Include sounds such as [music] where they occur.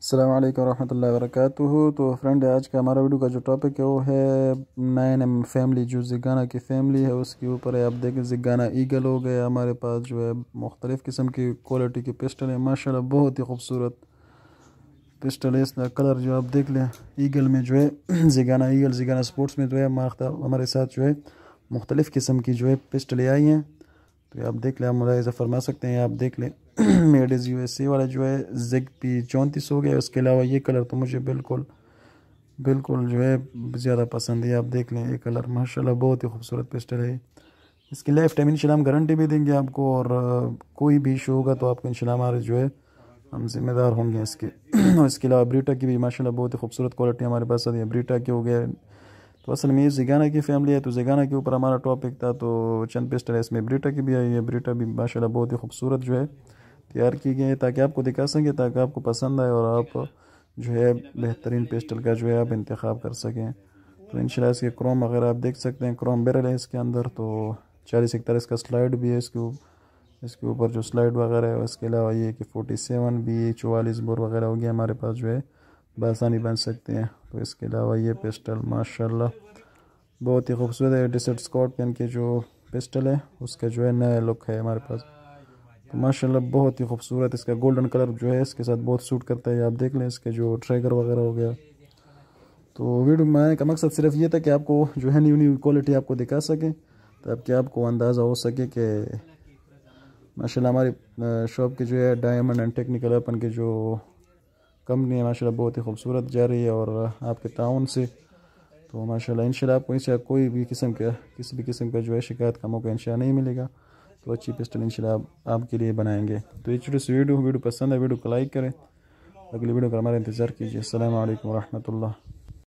अल्लाम वरहमल वर्क तो फ्रेंड आज का हमारा वीडियो का जो टॉपिक है वो है नाइन एम फैमिली जो जिगाना की फैमिली है उसके ऊपर है आप देखें जिगाना ईगल हो गया हमारे पास जो है मुख्तलिफ़ किस्म की क्वालिटी के पिस्टल हैं माशाल्लाह बहुत ही खूबसूरत पिस्टल है इसका कलर जो आप देख लें ईगल में जो है [clears throat] जिगाना ईगल जिगाना स्पोर्ट्स में जो है हमारे साथ जो है मुख्तलिफ़ किस्म की जो है पिस्टलें आई हैं तो आप देख लें हम मुलायजा फरमा सकते हैं आप देख लें [clears throat] मेड इज़ यूएसए वाला जो है जिग पी चौंतीस हो गया उसके अलावा ये कलर तो मुझे बिल्कुल बिल्कुल जो है ज़्यादा पसंद है आप देख लें ये कलर माशाल्लाह बहुत ही खूबसूरत पेस्टल है इसकी लाइफ टाइम इंशाल्लाह हम गारंटी भी देंगे आपको और कोई भी इशू होगा तो आपको इंशाल्लाह हमारे जो है हम जिम्मेदार होंगे इसके [clears throat] और इसके अलावा ब्रिटा की भी माशाला बहुत ही खूबसूरत क्वालिटी हमारे पास आती है ब्रिटा के हो गया तो असल में ये जिगाना की फैमिली है तो जिगाना के ऊपर हमारा टॉपिक था तो चंद पिस्टल है इसमें ब्रिटा की भी आई है ब्रिटा भी माशाला बहुत ही खूबसूरत जो है तैयार किए गए हैं ताकि आपको दिखा सकें ताकि आपको पसंद आए और आप जो है बेहतरीन पेस्टल का जो है आप इंतखब कर सकें तो इन इसके क्रोम वगैरह आप देख सकते हैं क्रोम बेरल है इसके अंदर तो चालीस इकतालीस का इसका स्लाइड भी है इसके ऊपर इसके ऊपर जो स्लाइड वगैरह है उसके अलावा ये कि फोटी सेवन भी चवालीस बोर वगैरह हो गया हमारे पास जो है बासानी बन सकते हैं तो इसके अलावा ये पेस्टल माशा बहुत ही खूबसूरत है डिसट स्कॉट पेन के जो पेस्टल है उसका जो है नया लुक है हमारे पास तो माशाल्लाह बहुत ही खूबसूरत इसका गोल्डन कलर जो है इसके साथ बहुत सूट करता है आप देख लें इसके जो ट्रैगर वगैरह हो गया तो वीडियो आने का मकसद सिर्फ ये था कि आपको जो है न्यू न्यू क्वालिटी आपको दिखा सकें ताकि आपको अंदाज़ा हो सके कि माशाल्लाह हमारी शॉप के जो है डायमंड एंड टेक्निकल अपन के जो कंपनी है माशाल्लाह बहुत ही खूबसूरत जा रही है और आपके ताउन से तो माशाल्लाह इंशाल्लाह आपको इंशा कोई भी किस्म का किसी भी किस्म का जो है शिकायत का मौका इंशा नहीं मिलेगा तो अच्छी पेस्टल इनशाला आप, आपके लिए बनाएंगे तो ये छोटी सी वीडियो वीडियो पसंद है वीडियो को लाइक करें अगली वीडियो का हमारा इंतज़ार कीजिए असल वरहमल